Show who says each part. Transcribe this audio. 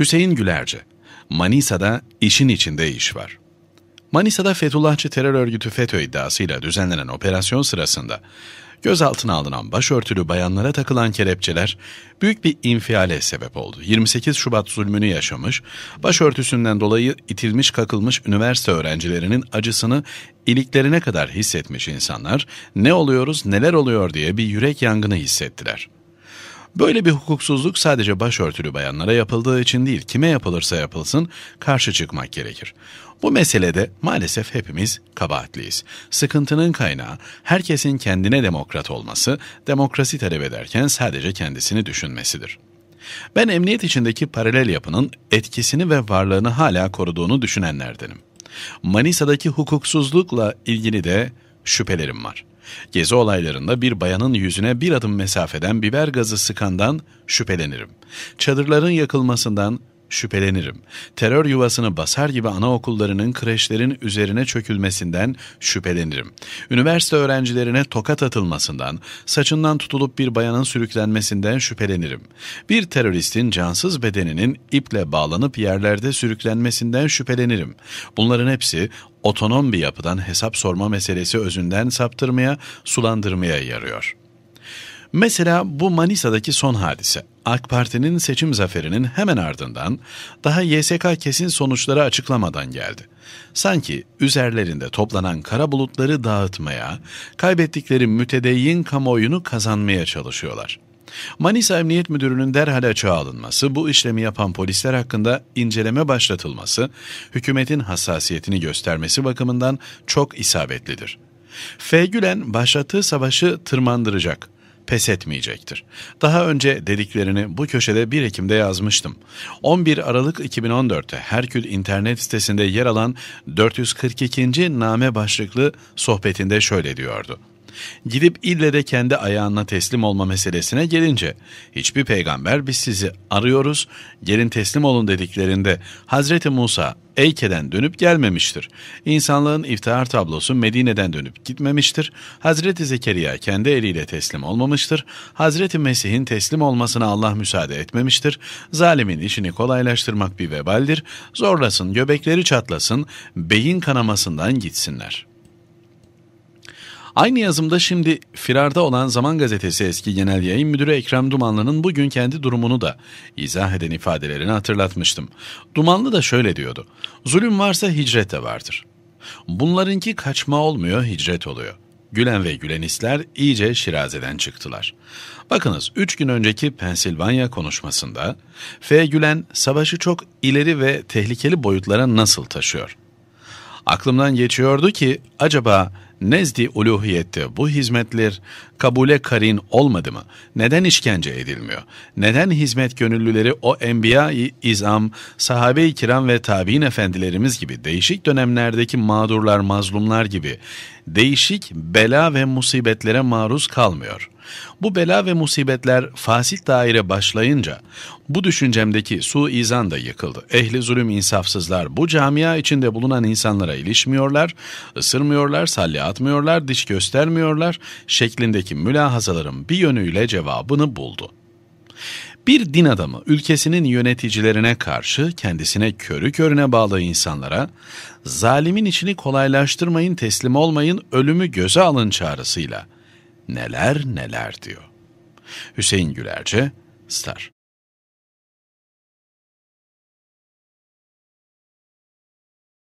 Speaker 1: Hüseyin Gülerci, Manisa'da işin içinde iş var. Manisa'da Fethullahçı terör örgütü FETÖ iddiasıyla düzenlenen operasyon sırasında gözaltına alınan başörtülü bayanlara takılan kelepçeler büyük bir infiale sebep oldu. 28 Şubat zulmünü yaşamış, başörtüsünden dolayı itilmiş kakılmış üniversite öğrencilerinin acısını iliklerine kadar hissetmiş insanlar ne oluyoruz neler oluyor diye bir yürek yangını hissettiler.'' Böyle bir hukuksuzluk sadece başörtülü bayanlara yapıldığı için değil, kime yapılırsa yapılsın karşı çıkmak gerekir. Bu meselede maalesef hepimiz kabahatliyiz. Sıkıntının kaynağı herkesin kendine demokrat olması, demokrasi talep ederken sadece kendisini düşünmesidir. Ben emniyet içindeki paralel yapının etkisini ve varlığını hala koruduğunu düşünenlerdenim. Manisa'daki hukuksuzlukla ilgili de şüphelerim var.'' Gezi olaylarında bir bayanın yüzüne bir adım mesafeden biber gazı sıkandan şüphelenirim. Çadırların yakılmasından, şüphelenirim. Terör yuvasını basar gibi anaokullarının, kreşlerin üzerine çökülmesinden şüphelenirim. Üniversite öğrencilerine tokat atılmasından, saçından tutulup bir bayanın sürüklenmesinden şüphelenirim. Bir teröristin cansız bedeninin iple bağlanıp yerlerde sürüklenmesinden şüphelenirim. Bunların hepsi otonom bir yapıdan hesap sorma meselesi özünden saptırmaya, sulandırmaya yarıyor.'' Mesela bu Manisa'daki son hadise. AK Parti'nin seçim zaferinin hemen ardından daha YSK kesin sonuçları açıklamadan geldi. Sanki üzerlerinde toplanan kara bulutları dağıtmaya, kaybettikleri mütedeyyin kamuoyunu kazanmaya çalışıyorlar. Manisa Emniyet Müdürü'nün derhal açığa alınması, bu işlemi yapan polisler hakkında inceleme başlatılması, hükümetin hassasiyetini göstermesi bakımından çok isabetlidir. F. Gülen başlattığı savaşı tırmandıracak pes etmeyecektir. Daha önce dediklerini bu köşede 1 Ekim'de yazmıştım. 11 Aralık 2014'te Herkül internet sitesinde yer alan 442. name başlıklı sohbetinde şöyle diyordu. Gidip ille de kendi ayağına teslim olma meselesine gelince hiçbir peygamber biz sizi arıyoruz gelin teslim olun dediklerinde Hazreti Musa Eyke'den dönüp gelmemiştir. İnsanlığın iftihar tablosu Medine'den dönüp gitmemiştir. Hazreti Zekeriya kendi eliyle teslim olmamıştır. Hazreti Mesih'in teslim olmasına Allah müsaade etmemiştir. Zalimin işini kolaylaştırmak bir vebaldir. Zorlasın, göbekleri çatlasın, beyin kanamasından gitsinler.'' Aynı yazımda şimdi firarda olan Zaman Gazetesi eski genel yayın müdürü Ekrem Dumanlı'nın bugün kendi durumunu da izah eden ifadelerini hatırlatmıştım. Dumanlı da şöyle diyordu. Zulüm varsa hicret de vardır. Bunlarınki kaçma olmuyor, hicret oluyor. Gülen ve Gülenisler iyice şirazeden çıktılar. Bakınız 3 gün önceki Pensilvanya konuşmasında F. Gülen savaşı çok ileri ve tehlikeli boyutlara nasıl taşıyor? Aklımdan geçiyordu ki acaba nezdi uluhiyette bu hizmetler kabule karin olmadı mı? Neden işkence edilmiyor? Neden hizmet gönüllüleri o enbiya-i izam, sahabe-i kiram ve tabi'in efendilerimiz gibi değişik dönemlerdeki mağdurlar, mazlumlar gibi değişik bela ve musibetlere maruz kalmıyor? Bu bela ve musibetler fasit daire başlayınca bu düşüncemdeki su izan da yıkıldı. Ehli zulüm insafsızlar bu camia içinde bulunan insanlara ilişmiyorlar, ısırmıyorlar, salya atmıyorlar, diş göstermiyorlar şeklindeki mülahazaların bir yönüyle cevabını buldu. Bir din adamı ülkesinin yöneticilerine karşı kendisine körü körüne bağlı insanlara zalimin içini kolaylaştırmayın teslim olmayın ölümü göze alın çağrısıyla neler neler diyor. Hüseyin Gülerce, Star.